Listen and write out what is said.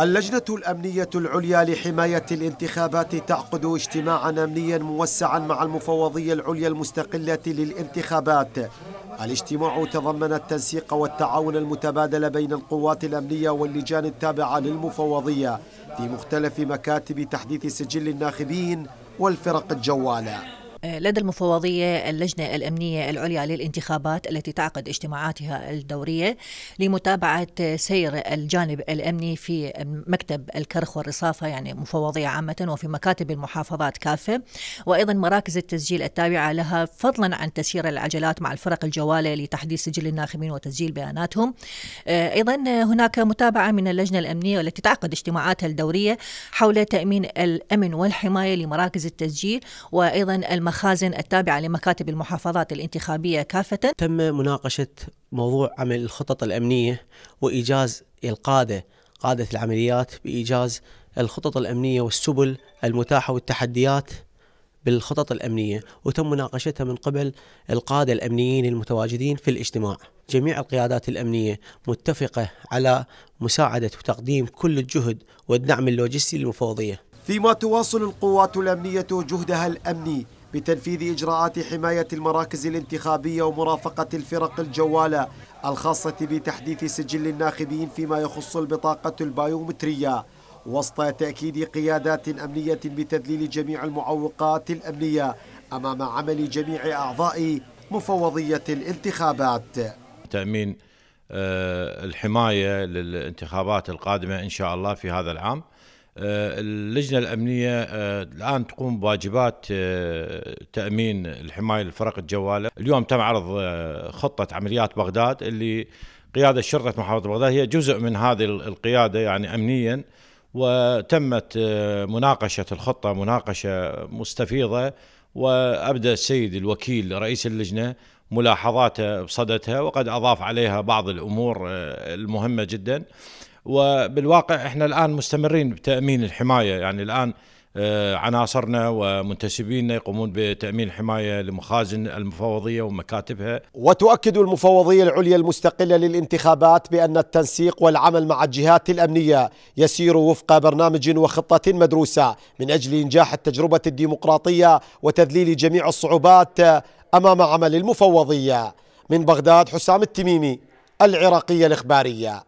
اللجنة الأمنية العليا لحماية الانتخابات تعقد اجتماعا أمنيا موسعا مع المفوضية العليا المستقلة للانتخابات الاجتماع تضمن التنسيق والتعاون المتبادل بين القوات الأمنية واللجان التابعة للمفوضية في مختلف مكاتب تحديث سجل الناخبين والفرق الجوالة لدى المفوضية اللجنة الأمنية العليا للانتخابات التي تعقد اجتماعاتها الدورية لمتابعة سير الجانب الأمني في مكتب الكرخ والرصافة يعني مفوضية عامة وفي مكاتب المحافظات كافة وأيضا مراكز التسجيل التابعة لها فضلا عن تسيير العجلات مع الفرق الجوالة لتحديث سجل الناخبين وتسجيل بياناتهم آه، أيضا هناك متابعة من اللجنة الأمنية والتي تعقد اجتماعاتها الدورية حول تأمين الأمن والحماية لمراكز التسجيل وأيضا المراكز المخازن التابعة لمكاتب المحافظات الانتخابية كافة تم مناقشة موضوع عمل الخطط الأمنية وإيجاز القادة قادة العمليات بإيجاز الخطط الأمنية والسبل المتاحة والتحديات بالخطط الأمنية وتم مناقشتها من قبل القادة الأمنيين المتواجدين في الاجتماع جميع القيادات الأمنية متفقة على مساعدة وتقديم كل الجهد والدعم اللوجستي للمفوضية فيما تواصل القوات الأمنية جهدها الأمني بتنفيذ إجراءات حماية المراكز الانتخابية ومرافقة الفرق الجوالة الخاصة بتحديث سجل الناخبين فيما يخص البطاقة البايومترية وسط تأكيد قيادات أمنية بتذليل جميع المعوقات الأمنية أمام عمل جميع أعضاء مفوضية الانتخابات تأمين آه، الحماية للانتخابات القادمة إن شاء الله في هذا العام آه، اللجنة الأمنية آه، الآن تقوم بواجبات آه، تأمين الحماية للفرق الجوالة اليوم تم عرض خطة عمليات بغداد اللي قيادة شرطة محافظة بغداد هي جزء من هذه القيادة يعني أمنيا وتمت مناقشة الخطة مناقشة مستفيضة وأبدى السيد الوكيل رئيس اللجنة ملاحظاته بصددها وقد أضاف عليها بعض الأمور المهمة جداً وبالواقع احنا الان مستمرين بتامين الحمايه يعني الان آه، عناصرنا ومنتسبينا يقومون بتامين الحمايه لمخازن المفوضيه ومكاتبها. وتؤكد المفوضيه العليا المستقله للانتخابات بان التنسيق والعمل مع الجهات الامنيه يسير وفق برنامج وخطه مدروسه من اجل انجاح التجربه الديمقراطيه وتذليل جميع الصعوبات امام عمل المفوضيه. من بغداد حسام التميمي العراقيه الاخباريه.